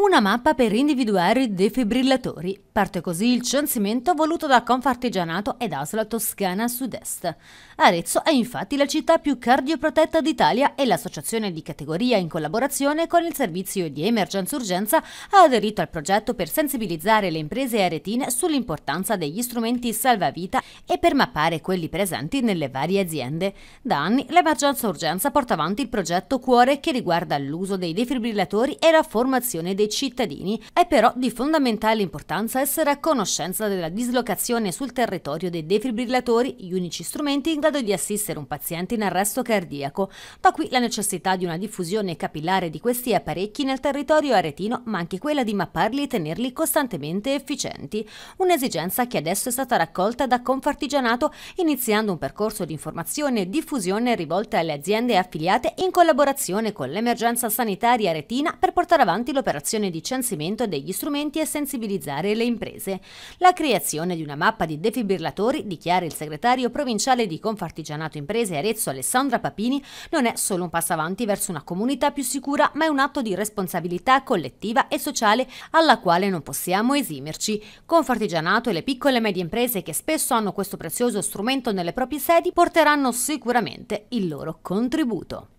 Una mappa per individuare i defibrillatori. Parte così il censimento voluto da Confartigianato ed Asla Toscana Sud-Est. Arezzo è infatti la città più cardioprotetta d'Italia e l'associazione di categoria in collaborazione con il servizio di emergenza-urgenza ha aderito al progetto per sensibilizzare le imprese aretine sull'importanza degli strumenti salvavita e per mappare quelli presenti nelle varie aziende. Da anni l'emergenza-urgenza porta avanti il progetto Cuore che riguarda l'uso dei defibrillatori e la formazione dei cittadini. È però di fondamentale importanza essere a conoscenza della dislocazione sul territorio dei defibrillatori, gli unici strumenti in grado di assistere un paziente in arresto cardiaco. Da qui la necessità di una diffusione capillare di questi apparecchi nel territorio aretino, ma anche quella di mapparli e tenerli costantemente efficienti. Un'esigenza che adesso è stata raccolta da Confartigianato, iniziando un percorso di informazione e diffusione rivolte alle aziende affiliate in collaborazione con l'emergenza sanitaria aretina per portare avanti l'operazione di censimento degli strumenti e sensibilizzare le imprese imprese. La creazione di una mappa di defibrillatori, dichiara il segretario provinciale di Confartigianato Imprese Arezzo Alessandra Papini, non è solo un passo avanti verso una comunità più sicura, ma è un atto di responsabilità collettiva e sociale alla quale non possiamo esimerci. Confartigianato e le piccole e medie imprese che spesso hanno questo prezioso strumento nelle proprie sedi porteranno sicuramente il loro contributo.